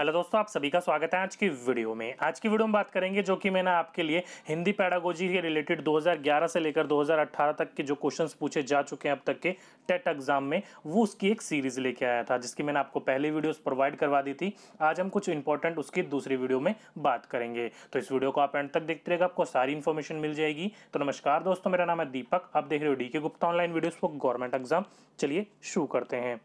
hello दोस्तों आप सभी का स्वागत है आज की वीडियो में आज की वीडियो में बात करेंगे जो कि मैंने आपके लिए हिंदी पैडागोजी के रिलेटेड 2011 से लेकर 2018 तक के जो क्वेश्चंस पूछे जा चुके हैं अब तक के टेट एग्जाम में वो उसकी एक सीरीज लेके आया था जिसकी मैंने आपको पहले वीडियोस प्रोवाइड करवा दी थी आज हम कुछ इंपॉर्टेंट उसकी दूसरी वीडियो में बात करेंगे तो इस वीडियो को आप एंड तक देखते रहेगा आपको सारी इन्फॉर्मेशन मिल जाएगी तो नमस्कार दोस्तों मेरा नाम है दीपक आप देख रहे हो D K Gupta online video for government exam चलिए शुरू करते हैं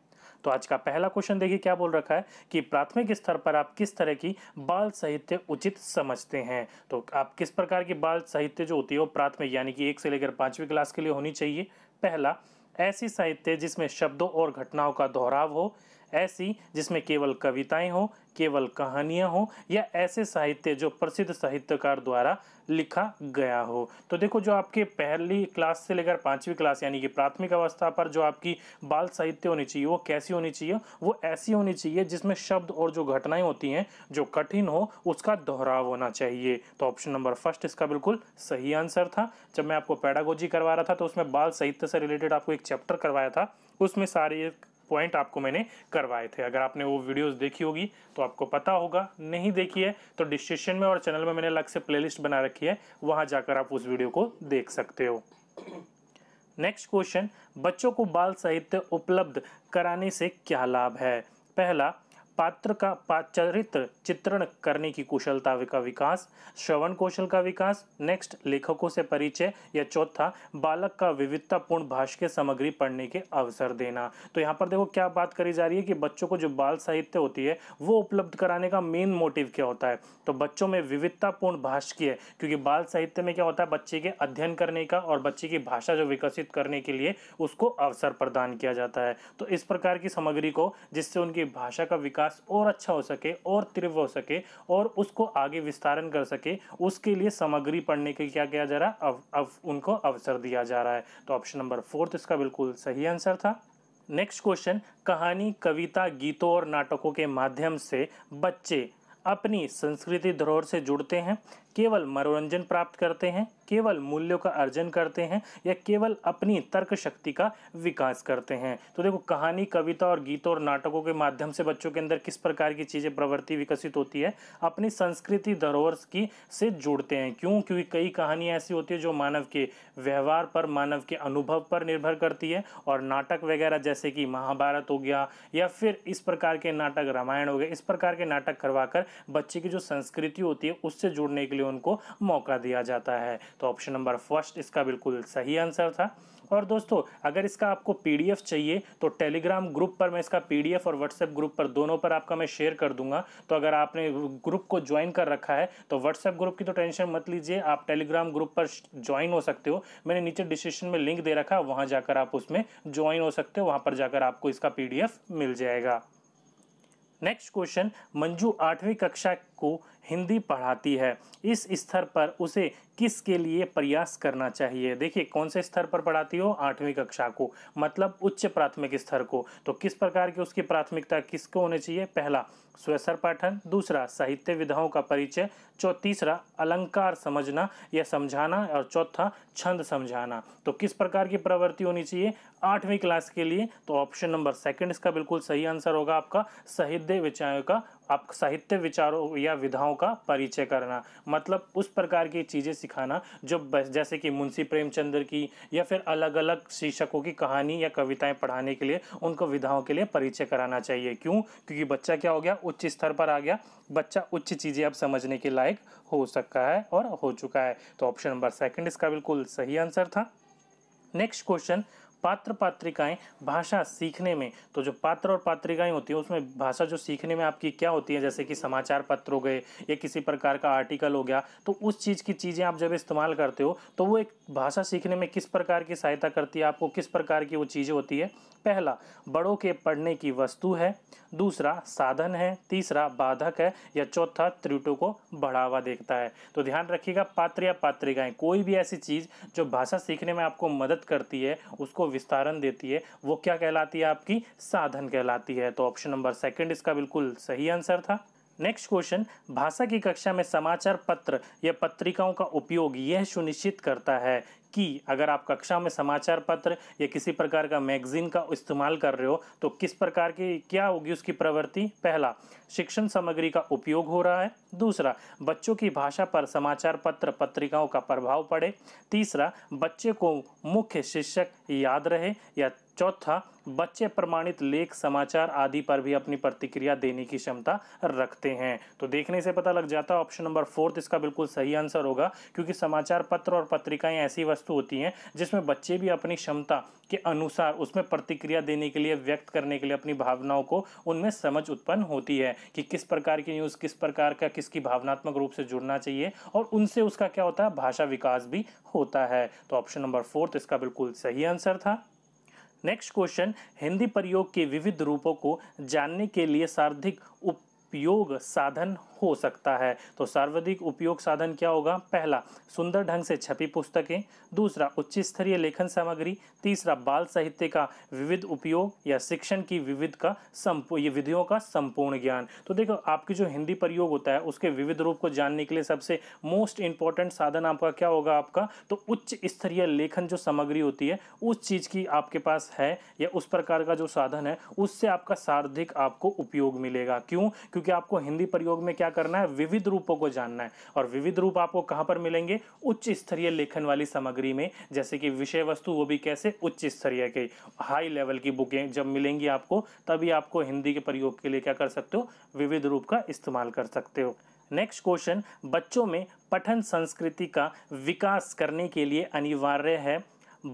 तो आज का पहला क्वेश्चन देखिए क्या बोल रखा है कि प्राथमिक स्तर पर आप किस तरह की बाल साहित्य उचित समझते हैं तो आप किस प्रकार की बाल साहित्य जो होती है वो प्राथमिक यानी कि एक से लेकर पांचवी क्लास के लिए होनी चाहिए पहला ऐसी साहित्य जिसमें शब्दों और घटनाओं का दोहराव हो ऐसी जिसमें केवल कविताएं हों केवल कहानियां हों या ऐसे साहित्य जो प्रसिद्ध साहित्यकार द्वारा लिखा गया हो तो देखो जो आपके पहली क्लास से लेकर पाँचवीं क्लास यानी कि प्राथमिक अवस्था पर जो आपकी बाल साहित्य होनी चाहिए वो कैसी होनी चाहिए वो ऐसी होनी चाहिए जिसमें शब्द और जो घटनाएं होती हैं जो कठिन हो उसका दोहराव होना चाहिए तो ऑप्शन नंबर फर्स्ट इसका बिल्कुल सही आंसर था जब मैं आपको पैडागोजी करवा रहा था तो उसमें बाल साहित्य से रिलेटेड आपको एक चैप्टर करवाया था उसमें सारी पॉइंट आपको मैंने करवाए थे अगर आपने वो वीडियोस देखी होगी तो आपको पता होगा नहीं देखी है तो डिस्क्रिप्शन में और चैनल में मैंने अलग से प्लेलिस्ट बना रखी है वहां जाकर आप उस वीडियो को देख सकते हो नेक्स्ट क्वेश्चन बच्चों को बाल साहित्य उपलब्ध कराने से क्या लाभ है पहला पात्र का चरित्र चित्रण करने की कुशलता का विकास श्रवण कौशल का विकास नेक्स्ट लेखकों से परिचय या चौथा बालक का विविधतापूर्ण भाष्य के सामग्री पढ़ने के अवसर देना तो यहाँ पर देखो क्या बात करी जा रही है कि बच्चों को जो बाल साहित्य होती है वो उपलब्ध कराने का मेन मोटिव क्या होता है तो बच्चों में विविधतापूर्ण भाष्य की है क्योंकि बाल साहित्य में क्या होता है बच्चे के अध्ययन करने का और बच्चे की भाषा जो विकसित करने के लिए उसको अवसर प्रदान किया जाता है तो इस प्रकार की सामग्री को जिससे उनकी भाषा का विकास विकास और अच्छा हो सके और तीव्र हो सके और उसको आगे विस्तारण कर सके उसके लिए सामग्री पढ़ने के क्या किया जा रहा है अव, अव, उनको अवसर दिया जा रहा है तो ऑप्शन नंबर फोर्थ इसका बिल्कुल सही आंसर था नेक्स्ट क्वेश्चन कहानी कविता गीतों और नाटकों के माध्यम से बच्चे अपनी संस्कृति धरोहर से जुड़ते हैं केवल मनोरंजन प्राप्त करते हैं केवल मूल्यों का अर्जन करते हैं या केवल अपनी तर्क शक्ति का विकास करते हैं तो देखो कहानी कविता और गीतों और नाटकों के माध्यम से बच्चों के अंदर किस प्रकार की चीज़ें प्रवृत्ति विकसित होती है अपनी संस्कृति धरोहर की से जुड़ते हैं क्यों क्योंकि कई कहानियाँ ऐसी होती है जो मानव के व्यवहार पर मानव के अनुभव पर निर्भर करती है और नाटक वगैरह जैसे कि महाभारत हो गया या फिर इस प्रकार के नाटक रामायण हो गया इस प्रकार के नाटक करवाकर बच्चे की जो संस्कृति होती है उससे जुड़ने के लिए उनको मौका दिया जाता है तो ऑप्शन नंबर फर्स्ट इसका बिल्कुल सही आंसर था और दोस्तों अगर इसका आपको पीडीएफ चाहिए तो टेलीग्राम ग्रुप पर मैं इसका पीडीएफ और व्हाट्सएप ग्रुप पर दोनों पर आपका मैं शेयर कर दूंगा तो अगर आपने ग्रुप को ज्वाइन कर रखा है तो व्हाट्सएप ग्रुप की तो टेंशन मत लीजिए आप टेलीग्राम ग्रुप पर ज्वाइन हो सकते हो मैंने नीचे डिस्क्रिप्शन में लिंक दे रखा है वहाँ जाकर आप उसमें ज्वाइन हो सकते हो वहाँ पर जाकर आपको इसका पी मिल जाएगा नेक्स्ट क्वेश्चन मंजू आठवीं कक्षा को हिंदी पढ़ाती है इस स्तर पर उसे किसके लिए प्रयास करना चाहिए देखिए कौन से स्तर पर पढ़ाती हो आठवीं कक्षा को मतलब उच्च प्राथमिक स्तर को तो किस प्रकार की उसकी प्राथमिकता किसको होनी चाहिए पहला स्वेसर पाठन दूसरा साहित्य विधाओं का परिचय चौ तीसरा अलंकार समझना या समझाना और चौथा छंद समझाना तो किस प्रकार की प्रवृत्ति होनी चाहिए आठवीं क्लास के लिए तो ऑप्शन नंबर सेकंड इसका बिल्कुल सही आंसर होगा आपका साहित्य विचारों का आप साहित्य विचारों या विधाओं का परिचय करना मतलब उस प्रकार की चीज़ें सिखाना जो जैसे कि मुंशी प्रेमचंद्र की या फिर अलग अलग शीर्षकों की कहानी या कविताएं पढ़ाने के लिए उनको विधाओं के लिए परिचय कराना चाहिए क्यों क्योंकि बच्चा क्या हो गया उच्च स्तर पर आ गया बच्चा उच्च चीज़ें अब समझने के लायक हो सकता है और हो चुका है तो ऑप्शन नंबर सेकेंड इसका बिल्कुल सही आंसर था नेक्स्ट क्वेश्चन पात्र पात्रिकाएं भाषा सीखने में तो जो पात्र और पात्रिकाएं होती हैं उसमें भाषा जो सीखने में आपकी क्या होती है जैसे कि समाचार पत्र हो गए या किसी प्रकार का आर्टिकल हो गया तो उस चीज़ की चीज़ें आप जब इस्तेमाल करते हो तो वो एक भाषा सीखने में किस प्रकार की सहायता करती है आपको किस प्रकार की वो चीज़ें होती है पहला बड़ों के पढ़ने की वस्तु है दूसरा साधन है तीसरा बाधक है या चौथा त्रुटों को बढ़ावा देखता है तो ध्यान रखिएगा पात्र या पात्रिकाएं कोई भी ऐसी चीज़ जो भाषा सीखने में आपको मदद करती है उसको विस्तारण देती है वो क्या कहलाती है आपकी साधन कहलाती है तो ऑप्शन नंबर सेकेंड इसका बिल्कुल सही आंसर था नेक्स्ट क्वेश्चन भाषा की कक्षा में समाचार पत्र या पत्रिकाओं का उपयोग यह सुनिश्चित करता है कि अगर आप कक्षा में समाचार पत्र या किसी प्रकार का मैगजीन का इस्तेमाल कर रहे हो तो किस प्रकार की क्या होगी उसकी प्रवृत्ति पहला शिक्षण सामग्री का उपयोग हो रहा है दूसरा बच्चों की भाषा पर समाचार पत्र पत्रिकाओं का प्रभाव पड़े तीसरा बच्चे को मुख्य शीर्षक याद रहे या चौथा बच्चे प्रमाणित लेख समाचार आदि पर भी अपनी प्रतिक्रिया देने की क्षमता रखते हैं तो देखने से पता लग जाता है ऑप्शन नंबर फोर्थ इसका बिल्कुल सही आंसर होगा क्योंकि समाचार पत्र और पत्रिकाएं ऐसी वस्तु वस्तु होती हैं जिसमें बच्चे भी अपनी क्षमता के अनुसार उसमें प्रतिक्रिया देने के लिए व्यक्त करने के लिए अपनी भावनाओं को उनमें समझ उत्पन्न होती है कि किस प्रकार की न्यूज़ किस प्रकार का किसकी भावनात्मक रूप से जुड़ना चाहिए और उनसे उसका क्या होता है भाषा विकास भी होता है तो ऑप्शन नंबर फोर्थ इसका बिल्कुल सही आंसर था नेक्स्ट क्वेश्चन हिंदी प्रयोग के विविध रूपों को जानने के लिए सार्धिक उप उपयोग साधन हो सकता है तो सर्वाधिक उपयोग साधन क्या होगा पहला सुंदर ढंग से छपी पुस्तकें दूसरा उच्च स्तरीय लेखन सामग्री तीसरा बाल साहित्य का विविध उपयोग या शिक्षण की विविध का ये विधियों का संपूर्ण ज्ञान तो देखो आपके जो हिंदी प्रयोग होता है उसके विविध रूप को जानने के लिए सबसे मोस्ट इंपॉर्टेंट साधन आपका क्या होगा आपका तो उच्च स्तरीय लेखन जो सामग्री होती है उस चीज़ की आपके पास है या उस प्रकार का जो साधन है उससे आपका सर्वाधिक आपको उपयोग मिलेगा क्यों क्योंकि आपको हिंदी प्रयोग में क्या करना है विविध रूपों को जानना है और विविध रूप आपको कहाँ पर मिलेंगे उच्च स्तरीय लेखन वाली सामग्री में जैसे कि विषय वस्तु वो भी कैसे उच्च स्तरीय के हाई लेवल की बुकें जब मिलेंगी आपको तभी आपको हिंदी के प्रयोग के लिए क्या कर सकते हो विविध रूप का इस्तेमाल कर सकते हो नेक्स्ट क्वेश्चन बच्चों में पठन संस्कृति का विकास करने के लिए अनिवार्य है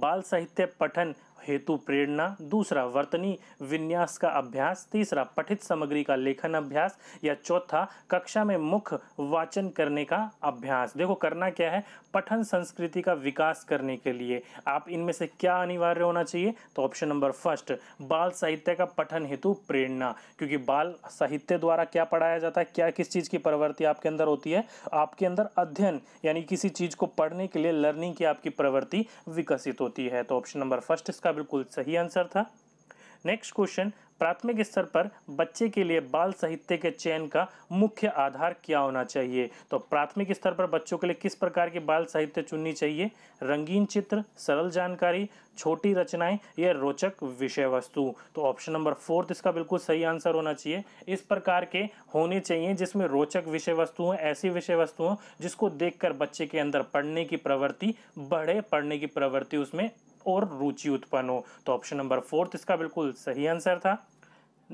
बाल साहित्य पठन हेतु प्रेरणा दूसरा वर्तनी विन्यास का अभ्यास तीसरा पठित सामग्री का लेखन अभ्यास या चौथा कक्षा में मुख वाचन करने का अभ्यास देखो करना क्या है पठन संस्कृति का विकास करने के लिए आप इनमें से क्या अनिवार्य होना चाहिए तो ऑप्शन नंबर फर्स्ट बाल साहित्य का पठन हेतु प्रेरणा क्योंकि बाल साहित्य द्वारा क्या पढ़ाया जाता है क्या किस चीज़ की प्रवृत्ति आपके अंदर होती है आपके अंदर अध्ययन यानी किसी चीज़ को पढ़ने के लिए लर्निंग की आपकी प्रवृत्ति विकसित होती है तो ऑप्शन नंबर फर्स्ट इसका आपका बिल्कुल सही आंसर था नेक्स्ट क्वेश्चन प्राथमिक स्तर पर बच्चे के लिए बाल साहित्य के चयन का मुख्य आधार क्या होना चाहिए तो प्राथमिक स्तर पर बच्चों के लिए किस प्रकार के बाल साहित्य चुननी चाहिए रंगीन चित्र सरल जानकारी छोटी रचनाएं या रोचक विषय वस्तु तो ऑप्शन नंबर फोर्थ इसका बिल्कुल सही आंसर होना चाहिए इस प्रकार के होने चाहिए जिसमें रोचक विषय वस्तु हों ऐसी विषय वस्तु हों जिसको देख बच्चे के अंदर पढ़ने की प्रवृत्ति बढ़े पढ़ने की प्रवृत्ति उसमें और रुचि उत्पन्न हो तो ऑप्शन नंबर फोर्थ इसका बिल्कुल सही आंसर था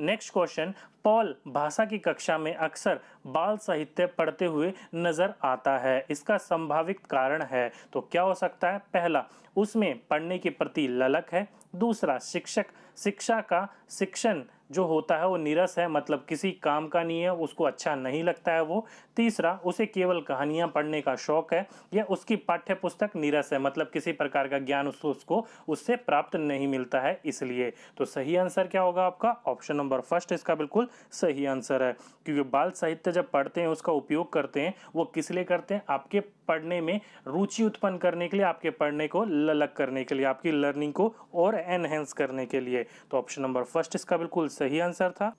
नेक्स्ट क्वेश्चन पॉल भाषा की कक्षा में अक्सर बाल साहित्य पढ़ते हुए नजर आता है इसका संभावित कारण है तो क्या हो सकता है पहला उसमें पढ़ने के प्रति ललक है दूसरा शिक्षक शिक्षा का शिक्षण जो होता है वो निरस है मतलब किसी काम का नहीं है उसको अच्छा नहीं लगता है वो तीसरा उसे केवल कहानियाँ पढ़ने का शौक है या उसकी पाठ्य पुस्तक निरस है मतलब किसी प्रकार का ज्ञान उसको उससे प्राप्त नहीं मिलता है इसलिए तो सही आंसर क्या होगा आपका ऑप्शन नंबर फर्स्ट इसका बिल्कुल सही आंसर है क्योंकि बाल साहित्य जब पढ़ते हैं उसका उपयोग करते हैं वो किस लिए करते हैं आपके पढ़ने में रुचि उत्पन्न करने के लिए आपके पढ़ने को ललक करने के लिए आपकी लर्निंग को और एनहेंस करने के लिए तो ऑप्शन नंबर फर्स्ट इसका बिल्कुल सही आंसर था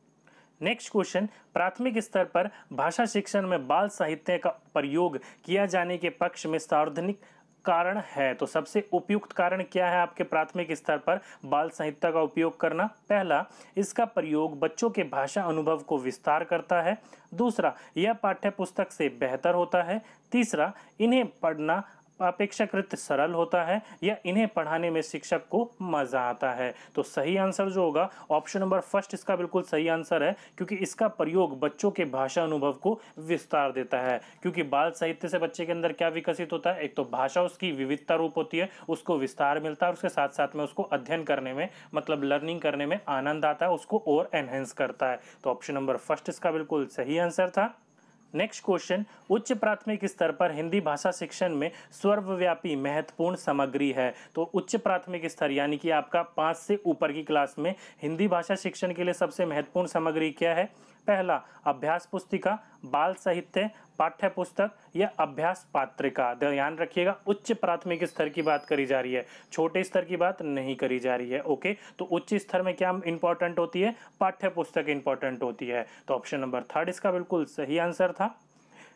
नेक्स्ट क्वेश्चन प्राथमिक स्तर पर भाषा शिक्षण में बाल साहित्य का प्रयोग किया जाने के पक्ष में सार्वजनिक कारण है तो सबसे उपयुक्त कारण क्या है आपके प्राथमिक स्तर पर बाल संहिता का उपयोग करना पहला इसका प्रयोग बच्चों के भाषा अनुभव को विस्तार करता है दूसरा यह पाठ्य पुस्तक से बेहतर होता है तीसरा इन्हें पढ़ना अपेक्षाकृत सरल होता है या इन्हें पढ़ाने में शिक्षक को मज़ा आता है तो सही आंसर जो होगा ऑप्शन नंबर फर्स्ट इसका बिल्कुल सही आंसर है क्योंकि इसका प्रयोग बच्चों के भाषा अनुभव को विस्तार देता है क्योंकि बाल साहित्य से बच्चे के अंदर क्या विकसित होता है एक तो भाषा उसकी विविधता रूप होती है उसको विस्तार मिलता है उसके साथ साथ में उसको अध्ययन करने में मतलब लर्निंग करने में आनंद आता है उसको और एनहेंस करता है तो ऑप्शन नंबर फर्स्ट इसका बिल्कुल सही आंसर था नेक्स्ट क्वेश्चन उच्च प्राथमिक स्तर पर हिंदी भाषा शिक्षण में सर्वव्यापी महत्वपूर्ण सामग्री है तो उच्च प्राथमिक स्तर यानी कि आपका पाँच से ऊपर की क्लास में हिंदी भाषा शिक्षण के लिए सबसे महत्वपूर्ण सामग्री क्या है पहला अभ्यास पुस्तिका बाल साहित्य पाठ्य पुस्तक या अभ्यास पात्रिका ध्यान रखिएगा उच्च प्राथमिक स्तर की बात करी जा रही है छोटे स्तर की बात नहीं करी जा रही है ओके तो उच्च स्तर में क्या इंपॉर्टेंट होती है पाठ्य पुस्तक इंपॉर्टेंट होती है तो ऑप्शन नंबर थर्ड इसका बिल्कुल सही आंसर था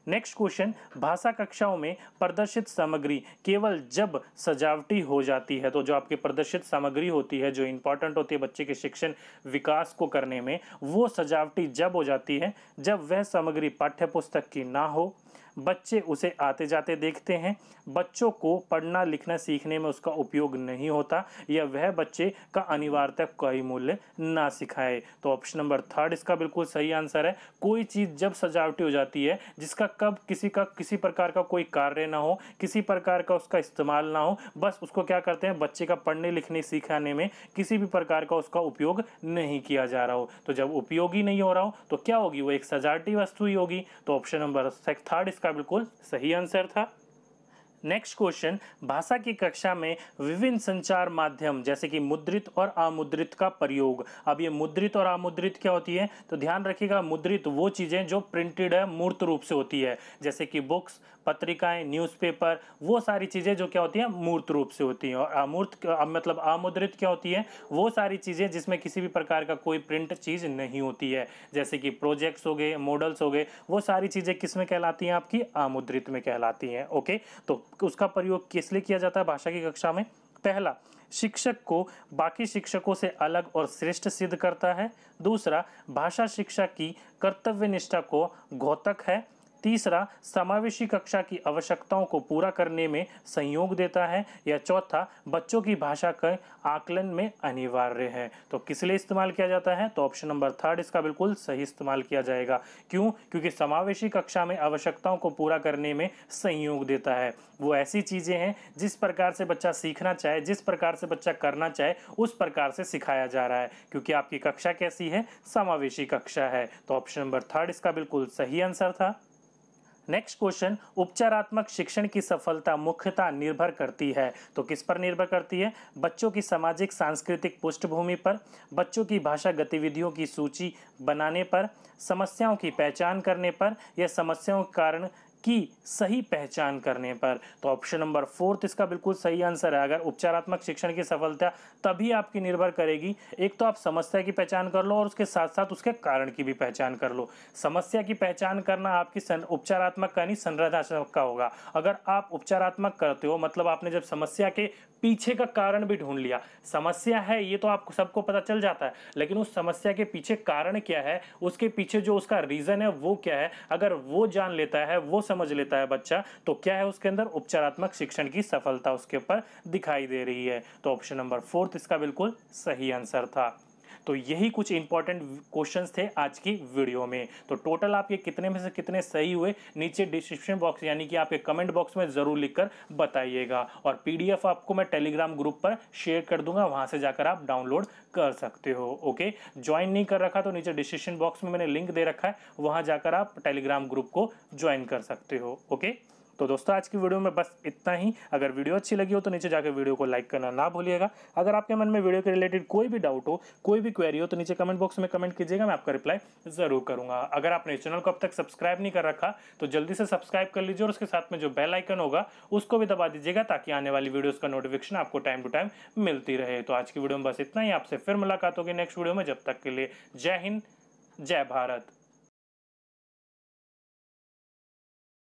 नेक्स्ट क्वेश्चन भाषा कक्षाओं में प्रदर्शित सामग्री केवल जब सजावटी हो जाती है तो जो आपकी प्रदर्शित सामग्री होती है जो इंपॉर्टेंट होती है बच्चे के शिक्षण विकास को करने में वो सजावटी जब हो जाती है जब वह सामग्री पाठ्य पुस्तक की ना हो बच्चे उसे आते जाते देखते हैं बच्चों को पढ़ना लिखना सीखने में उसका उपयोग नहीं होता या वह बच्चे का अनिवार्यता कोई मूल्य ना सिखाए तो ऑप्शन नंबर थर्ड इसका बिल्कुल सही आंसर है कोई चीज़ जब सजावटी हो जाती है जिसका कब किसी का किसी प्रकार का कोई कार्य ना हो किसी प्रकार का उसका इस्तेमाल ना हो बस उसको क्या करते हैं बच्चे का पढ़ने लिखने सिखाने में किसी भी प्रकार का उसका उपयोग नहीं किया जा रहा हो तो जब उपयोगी नहीं हो रहा हो तो क्या होगी वो एक सजावटी वस्तु ही होगी तो ऑप्शन नंबर थर्ड इसका बिल्कुल सही आंसर था नेक्स्ट क्वेश्चन भाषा की कक्षा में विभिन्न संचार माध्यम जैसे कि मुद्रित और आमुद्रित का प्रयोग अब ये मुद्रित और आमुद्रित क्या होती है तो ध्यान रखिएगा मुद्रित वो चीज़ें जो प्रिंटेड है मूर्त रूप से होती है जैसे कि बुक्स पत्रिकाएं न्यूज़पेपर वो सारी चीज़ें जो क्या होती हैं मूर्त रूप से होती हैं और अमूर्त मतलब आमुद्रित क्या होती है वो सारी चीज़ें जिसमें किसी भी प्रकार का कोई प्रिंट चीज़ नहीं होती है जैसे कि प्रोजेक्ट्स हो गए मॉडल्स हो गए वो सारी चीज़ें किस में कहलाती हैं आपकी आमुद्रित में कहलाती हैं ओके तो उसका प्रयोग किस लिए किया जाता है भाषा की कक्षा में पहला शिक्षक को बाकी शिक्षकों से अलग और श्रेष्ठ सिद्ध करता है दूसरा भाषा शिक्षा की कर्तव्य निष्ठा को घोतक है तीसरा समावेशी कक्षा की आवश्यकताओं को पूरा करने में संयोग देता है या चौथा बच्चों की भाषा के आकलन में अनिवार्य है तो किस लिए इस्तेमाल किया जाता है तो ऑप्शन नंबर थर्ड इसका बिल्कुल सही इस्तेमाल किया जाएगा क्यों क्योंकि समावेशी कक्षा में आवश्यकताओं को पूरा करने में संयोग देता है वो ऐसी चीज़ें हैं जिस प्रकार से बच्चा सीखना चाहे जिस प्रकार से बच्चा करना चाहे उस प्रकार से सिखाया जा रहा है क्योंकि आपकी कक्षा कैसी है समावेशी कक्षा है तो ऑप्शन नंबर थर्ड इसका बिल्कुल सही आंसर था नेक्स्ट क्वेश्चन उपचारात्मक शिक्षण की सफलता मुख्यतः निर्भर करती है तो किस पर निर्भर करती है बच्चों की सामाजिक सांस्कृतिक पृष्ठभूमि पर बच्चों की भाषा गतिविधियों की सूची बनाने पर समस्याओं की पहचान करने पर या समस्याओं के कारण की सही पहचान करने पर तो ऑप्शन नंबर फोर्थ इसका बिल्कुल सही आंसर है अगर उपचारात्मक शिक्षण की सफलता तभी आपकी निर्भर करेगी एक तो आप समस्या की पहचान कर लो और उसके साथ साथ उसके कारण की भी पहचान कर लो समस्या की पहचान करना आपकी उपचारात्मक का संरचनात्मक का होगा अगर आप उपचारात्मक करते हो मतलब आपने जब समस्या के पीछे का कारण भी ढूंढ लिया समस्या है ये तो आपको सबको पता चल जाता है लेकिन उस समस्या के पीछे कारण क्या है उसके पीछे जो उसका रीज़न है वो क्या है अगर वो जान लेता है वो समझ लेता है बच्चा तो क्या है उसके अंदर उपचारात्मक शिक्षण की सफलता उसके ऊपर दिखाई दे रही है तो ऑप्शन नंबर फोर्थ इसका बिल्कुल सही आंसर था तो यही कुछ इंपॉर्टेंट क्वेश्चन थे आज की वीडियो में तो टोटल आपके कितने में से कितने सही हुए नीचे डिस्क्रिप्शन बॉक्स यानी कि आपके कमेंट बॉक्स में ज़रूर लिखकर बताइएगा और पीडीएफ आपको मैं टेलीग्राम ग्रुप पर शेयर कर दूंगा वहाँ से जाकर आप डाउनलोड कर सकते हो ओके ज्वाइन नहीं कर रखा तो नीचे डिस्क्रिप्शन बॉक्स में मैंने लिंक दे रखा है वहाँ जाकर आप टेलीग्राम ग्रुप को ज्वाइन कर सकते हो ओके तो दोस्तों आज की वीडियो में बस इतना ही अगर वीडियो अच्छी लगी हो तो नीचे जाकर वीडियो को लाइक करना ना भूलिएगा अगर आपके मन में वीडियो के रिलेटेड कोई भी डाउट हो कोई भी क्वेरी हो तो नीचे कमेंट बॉक्स में कमेंट कीजिएगा मैं आपका रिप्लाई ज़रूर करूँगा अगर आपने चैनल को अब तक सब्सक्राइब नहीं कर रखा तो जल्दी से सब्सक्राइब कर लीजिए और उसके साथ में जो बेल आइकन होगा उसको भी दबा दीजिएगा ताकि आने वाली वीडियोज़ का नोटिफिकेशन आपको टाइम टू टाइम मिलती रहे तो आज की वीडियो में बस इतना ही आपसे फिर मुलाकात होगी नेक्स्ट वीडियो में जब तक के लिए जय हिंद जय भारत